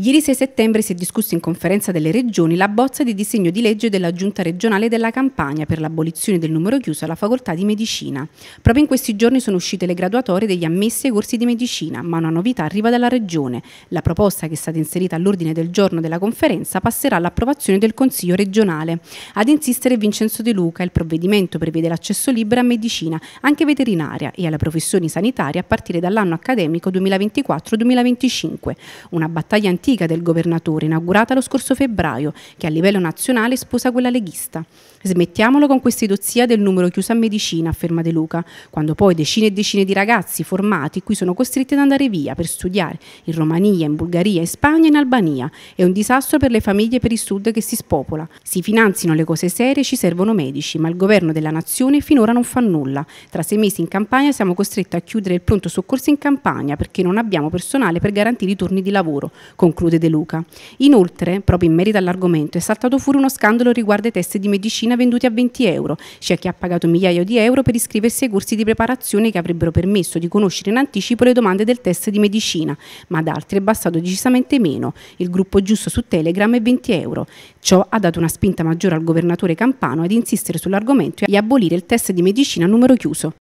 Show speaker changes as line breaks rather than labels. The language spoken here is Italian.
Ieri 6 settembre si è discusso in conferenza delle regioni la bozza di disegno di legge della Giunta regionale della Campania per l'abolizione del numero chiuso alla facoltà di medicina. Proprio in questi giorni sono uscite le graduatorie degli ammessi ai corsi di medicina, ma una novità arriva dalla regione. La proposta che è stata inserita all'ordine del giorno della conferenza passerà all'approvazione del Consiglio regionale. Ad insistere Vincenzo De Luca, il provvedimento prevede l'accesso libero a medicina, anche veterinaria e alle professioni sanitarie a partire dall'anno accademico 2024-2025. Una battaglia antica antica del governatore, inaugurata lo scorso febbraio, che a livello nazionale sposa quella leghista. Smettiamolo con questa quest'idiozia del numero chiuso a medicina, afferma De Luca, quando poi decine e decine di ragazzi formati qui sono costretti ad andare via per studiare in Romania, in Bulgaria, in Spagna e in Albania. È un disastro per le famiglie e per il sud che si spopola. Si finanzino le cose serie, ci servono medici, ma il governo della nazione finora non fa nulla. Tra sei mesi in campagna siamo costretti a chiudere il pronto soccorso in campagna perché non abbiamo personale per garantire i turni di lavoro. Conclu conclude De Luca. Inoltre, proprio in merito all'argomento, è saltato fuori uno scandalo riguardo ai test di medicina venduti a 20 euro. C'è chi ha pagato migliaia di euro per iscriversi ai corsi di preparazione che avrebbero permesso di conoscere in anticipo le domande del test di medicina, ma ad altri è bastato decisamente meno. Il gruppo giusto su Telegram è 20 euro. Ciò ha dato una spinta maggiore al governatore campano ad insistere sull'argomento e abolire il test di medicina a numero chiuso.